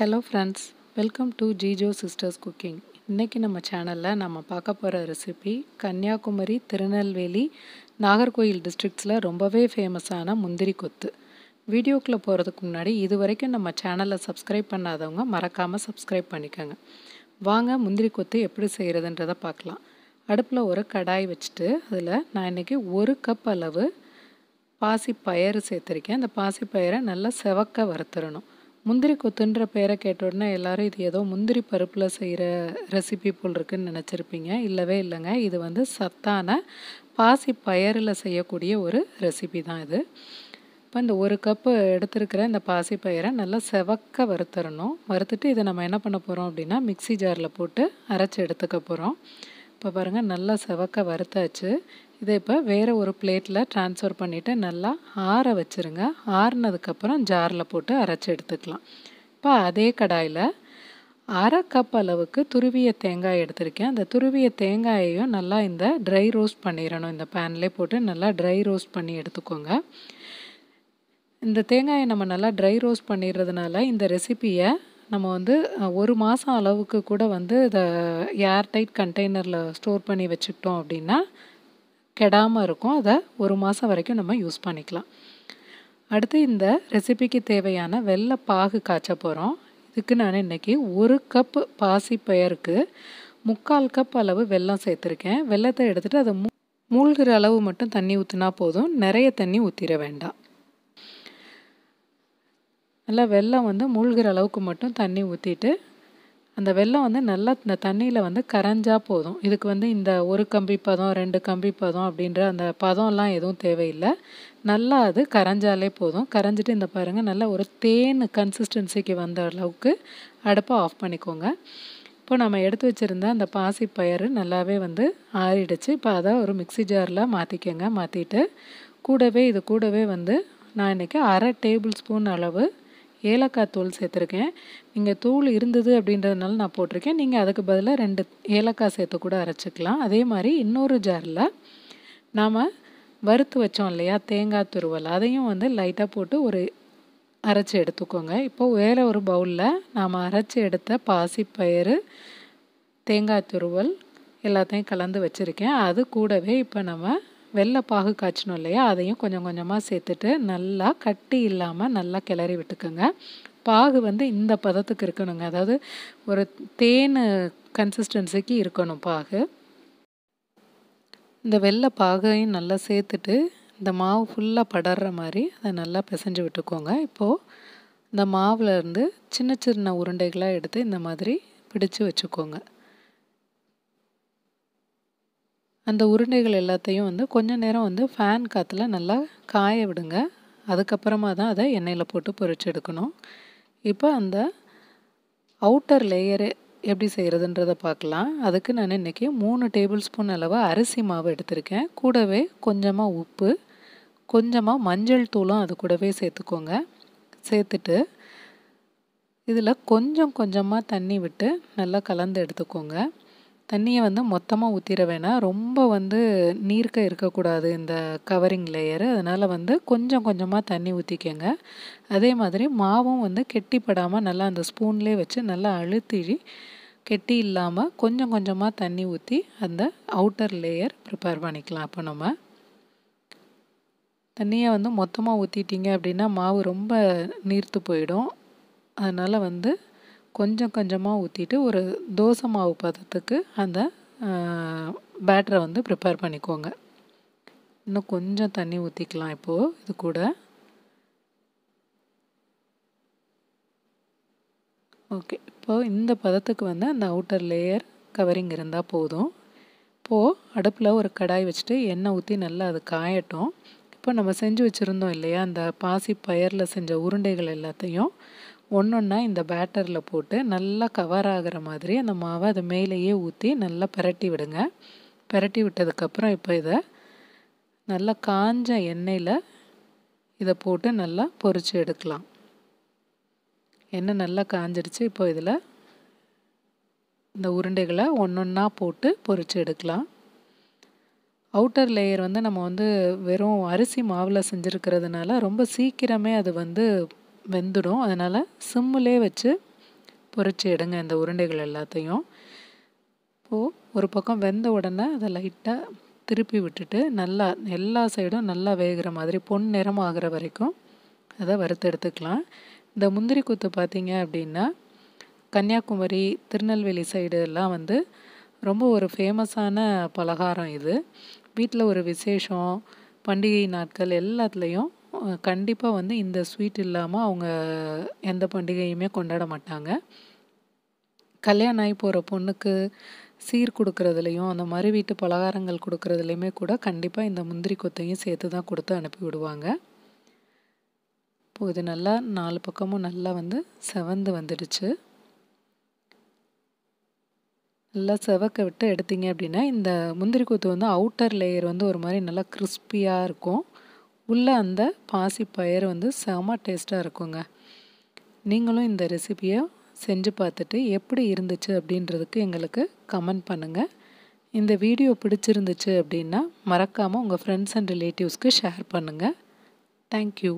hello friends welcome to Jijo sisters cooking இன்றைக்கி நம்ம சேனலில் நம்ம பார்க்க போகிற ரெசிபி கன்னியாகுமரி திருநெல்வேலி நாகர்கோயில் டிஸ்ட்ரிக்ஸில் ரொம்பவே ஃபேமஸான முந்திரி கொத்து வீடியோக்குள்ளே போகிறதுக்கு முன்னாடி இது வரைக்கும் நம்ம சேனலை சப்ஸ்கிரைப் பண்ணாதவங்க மறக்காமல் சப்ஸ்கிரைப் பண்ணிக்கோங்க வாங்க முந்திரி கொத்து எப்படி செய்கிறதுன்றத பார்க்கலாம் அடுப்பில் ஒரு கடாய் வச்சுட்டு அதில் நான் இன்றைக்கி ஒரு கப் அளவு பாசி பயறு சேர்த்துருக்கேன் அந்த பாசி பயிரை நல்லா செவக்க வறுத்துடணும் முந்திரி கொத்துன்ற பேரை கேட்டோடனே எல்லாரும் எல்லோரும் இது ஏதோ முந்திரி பருப்பில் செய்கிற ரெசிபி போல் இருக்குன்னு நினச்சிருப்பீங்க இல்லவே இல்லைங்க இது வந்து சத்தான பாசி பயரில் செய்யக்கூடிய ஒரு ரெசிபி தான் இது இப்போ இந்த ஒரு கப்பு எடுத்துருக்கிற இந்த பாசி பயிரை நல்லா செவக்க வறுத்தரணும் வறுத்துட்டு இதை நம்ம என்ன பண்ண போகிறோம் அப்படின்னா மிக்சி ஜாரில் போட்டு அரைச்சி எடுத்துக்க போகிறோம் இப்போ பாருங்கள் நல்லா செவக்க வறுத்தாச்சு இதை இப்போ வேறு ஒரு பிளேட்டில் ட்ரான்ஸ்ஃபர் பண்ணிவிட்டு நல்லா ஆற வச்சுருங்க ஆறுனதுக்கப்புறம் ஜாரில் போட்டு அரைச்சி எடுத்துக்கலாம் இப்போ அதே கடாயில் அரை கப் அளவுக்கு துருவிய தேங்காய் எடுத்திருக்கேன் அந்த துருவிய தேங்காயையும் நல்லா இந்த ட்ரை ரோஸ்ட் பண்ணிடணும் இந்த பேன்லேயே போட்டு நல்லா ட்ரை ரோஸ்ட் பண்ணி எடுத்துக்கோங்க இந்த தேங்காயை நம்ம நல்லா ட்ரை ரோஸ்ட் பண்ணிடுறதுனால இந்த ரெசிப்பியை நம்ம வந்து ஒரு மாதம் அளவுக்கு கூட வந்து இதை ஏர் டைட் கண்டெய்னரில் ஸ்டோர் பண்ணி வச்சுக்கிட்டோம் அப்படின்னா கெடாமல் இருக்கும் அதை ஒரு மாதம் வரைக்கும் நம்ம யூஸ் பண்ணிக்கலாம் அடுத்து இந்த ரெசிபிக்கு தேவையான வெள்ளை பாகு காய்ச்ச போகிறோம் இதுக்கு நான் இன்றைக்கி ஒரு கப் பாசி பெயருக்கு முக்கால் கப் அளவு வெல்லம் சேர்த்துருக்கேன் வெள்ளத்தை எடுத்துகிட்டு அதை மூழ்கிற அளவு மட்டும் தண்ணி ஊற்றினா போதும் நிறைய தண்ணி ஊற்றிட வேண்டாம் நல்லா வெள்ளம் வந்து மூழ்கிற அளவுக்கு மட்டும் தண்ணி ஊற்றிட்டு அந்த வெள்ளம் வந்து நல்லா இந்த தண்ணியில் வந்து கரைஞ்சா போதும் இதுக்கு வந்து இந்த ஒரு கம்பி பதம் ரெண்டு கம்பி பதம் அப்படின்ற அந்த பதம்லாம் எதுவும் தேவையில்லை நல்லா அது கரைஞ்சாலே போதும் கரைஞ்சிட்டு இந்த பாருங்கள் நல்லா ஒரு தேன் கன்சிஸ்டன்சிக்கு வந்த அளவுக்கு அடுப்பை ஆஃப் பண்ணிக்கோங்க இப்போ நம்ம எடுத்து வச்சுருந்த அந்த பாசி பயிர் நல்லாவே வந்து ஆறிடுச்சு இப்போ அதை ஒரு மிக்சி ஜாரில் மாற்றிக்கோங்க மாற்றிட்டு கூடவே இது கூடவே வந்து நான் இன்றைக்கி அரை டேபிள் ஸ்பூன் அளவு ஏலக்காய் தூள் சேர்த்துருக்கேன் நீங்கள் தூள் இருந்தது அப்படின்றதுனால நான் போட்டிருக்கேன் நீங்கள் அதுக்கு பதிலாக ரெண்டு ஏலக்காய் சேர்த்து கூட அரைச்சிக்கலாம் அதே மாதிரி இன்னொரு ஜாரில் நாம் வறுத்து வச்சோம் இல்லையா தேங்காய் துருவல் அதையும் வந்து லைட்டாக போட்டு ஒரு அரைச்சி எடுத்துக்கோங்க இப்போது வேறு ஒரு பவுலில் நாம் அரைச்சி எடுத்த பாசிப்பயிறு தேங்காய் துருவல் எல்லாத்தையும் கலந்து வச்சுருக்கேன் அது கூடவே இப்போ நம்ம வெள்ளை பாகு காய்ச்சணும் இல்லையா அதையும் கொஞ்சம் கொஞ்சமாக சேர்த்துட்டு நல்லா கட்டி இல்லாமல் நல்லா கிளறி விட்டுக்கோங்க பாகு வந்து இந்த பதத்துக்கு இருக்கணுங்க அதாவது ஒரு தேன் கன்சிஸ்டன்சிக்கு இருக்கணும் பாகு இந்த வெள்ளை பாகையும் நல்லா சேர்த்துட்டு இந்த மாவு ஃபுல்லாக படற மாதிரி அதை நல்லா பிசைஞ்சு விட்டுக்கோங்க இப்போது இந்த மாவில் இருந்து சின்ன சின்ன உருண்டைகளாக எடுத்து இந்த மாதிரி பிடிச்சு வச்சுக்கோங்க அந்த உருண்டைகள் எல்லாத்தையும் வந்து கொஞ்சம் நேரம் வந்து ஃபேன் காற்றுல நல்லா காய விடுங்க அதுக்கப்புறமா தான் அதை எண்ணெயில் போட்டு பொரிச்சு எடுக்கணும் இப்போ அந்த அவுட்டர் லேயரு எப்படி செய்கிறதுன்றத பார்க்கலாம் அதுக்கு நான் இன்றைக்கி மூணு டேபிள் ஸ்பூன் அளவு அரிசி மாவு எடுத்திருக்கேன் கூடவே கொஞ்சமாக உப்பு கொஞ்சமாக மஞ்சள் தூளும் அது கூடவே சேர்த்துக்கோங்க சேர்த்துட்டு இதில் கொஞ்சம் கொஞ்சமாக தண்ணி விட்டு நல்லா கலந்து எடுத்துக்கோங்க தண்ணியை வந்து மொத்தமாக ஊற்றிட வேணாம் ரொம்ப வந்து நீர்க்க இருக்கக்கூடாது இந்த கவரிங் லேயர் அதனால் வந்து கொஞ்சம் கொஞ்சமாக தண்ணி ஊற்றிக்கங்க அதே மாதிரி மாவும் வந்து கெட்டிப்படாமல் நல்லா அந்த ஸ்பூன்லேயே வச்சு நல்லா அழுத்தி கெட்டி இல்லாமல் கொஞ்சம் கொஞ்சமாக தண்ணி ஊற்றி அந்த அவுட்டர் லேயர் ப்ரிப்பேர் பண்ணிக்கலாம் அப்போ நம்ம தண்ணியை வந்து மொத்தமாக ஊற்றிட்டிங்க அப்படின்னா மாவு ரொம்ப நீர்த்து போயிடும் அதனால் வந்து கொஞ்சம் கொஞ்சமாக ஊற்றிட்டு ஒரு தோசை மாவு பதத்துக்கு அந்த பேட்டரை வந்து ப்ரிப்பேர் பண்ணிக்கோங்க இன்னும் கொஞ்சம் தண்ணி ஊற்றிக்கலாம் இப்போது இது கூட ஓகே இப்போது இந்த பதத்துக்கு வந்து அந்த அவுட்டர் லேயர் கவரிங் இருந்தால் போதும் இப்போது அடுப்பில் ஒரு கடாய் வச்சுட்டு எண்ணெய் ஊற்றி நல்லா அது காயட்டும் இப்போ நம்ம செஞ்சு வச்சுருந்தோம் இல்லையா அந்த பாசி பயரில் செஞ்ச உருண்டைகள் எல்லாத்தையும் ஒன்றா இந்த பேட்டரில் போட்டு நல்லா கவர் ஆகிற மாதிரி அந்த மாவை அதை மேலேயே ஊற்றி நல்லா பரட்டி விடுங்க பரட்டி விட்டதுக்கப்புறம் இப்போ இதை நல்லா காஞ்ச எண்ணெயில் இதை போட்டு நல்லா பொறிச்சு எடுக்கலாம் எண்ணெய் நல்லா காஞ்சிருச்சு இப்போ இதில் இந்த உருண்டைகளை ஒன்றா போட்டு பொறிச்சு எடுக்கலாம் அவுட்டர் லேயர் வந்து நம்ம வந்து வெறும் அரிசி மாவில் செஞ்சுருக்கிறதுனால ரொம்ப சீக்கிரமே அது வந்து வெந்துடும் அதனால் சிம்மிலே வச்சு பொறிச்சு எடுங்க இந்த உருண்டைகள் எல்லாத்தையும் இப்போது ஒரு பக்கம் வெந்த உடனே அதை லைட்டாக திருப்பி விட்டுட்டு நல்லா எல்லா சைடும் நல்லா வேகிற மாதிரி பொன் நிறம் ஆகிற வரைக்கும் அதை வறுத்து எடுத்துக்கலாம் இந்த முந்திரி கொத்து பார்த்தீங்க அப்படின்னா கன்னியாகுமரி திருநெல்வேலி சைடு எல்லாம் வந்து ரொம்ப ஒரு ஃபேமஸான பலகாரம் இது வீட்டில் ஒரு விசேஷம் பண்டிகை நாட்கள் எல்லாத்துலேயும் கண்டிப்பாக வந்து இந்த ஸ்வீட் இல்லாமல் அவங்க எந்த பண்டிகையுமே கொண்டாட மாட்டாங்க கல்யாணம் ஆகி போகிற பொண்ணுக்கு சீர் கொடுக்குறதுலையும் அந்த மாதிரி வீட்டு பலகாரங்கள் கொடுக்குறதுலையுமே கூட கண்டிப்பாக இந்த முந்திரி கொத்தையும் சேர்த்து தான் கொடுத்து அனுப்பி விடுவாங்க இப்போ இது நல்லா நாலு பக்கமும் நல்லா வந்து செவந்து வந்துடுச்சு நல்லா செவக்க விட்டு எடுத்தீங்க அப்படின்னா இந்த முந்திரி கொத்து வந்து அவுட்டர் லேயர் வந்து ஒரு மாதிரி நல்லா கிறிஸ்பியாக இருக்கும் உள்ள அந்த பாசி பயிர் வந்து செம டேஸ்ட்டாக இருக்குங்க நீங்களும் இந்த ரெசிபியை செஞ்சு பார்த்துட்டு எப்படி இருந்துச்சு அப்படின்றதுக்கு எங்களுக்கு கமெண்ட் பண்ணுங்கள் இந்த வீடியோ பிடிச்சிருந்துச்சு அப்படின்னா மறக்காமல் உங்கள் ஃப்ரெண்ட்ஸ் அண்ட் ரிலேட்டிவ்ஸ்க்கு ஷேர் பண்ணுங்கள் தேங்க்யூ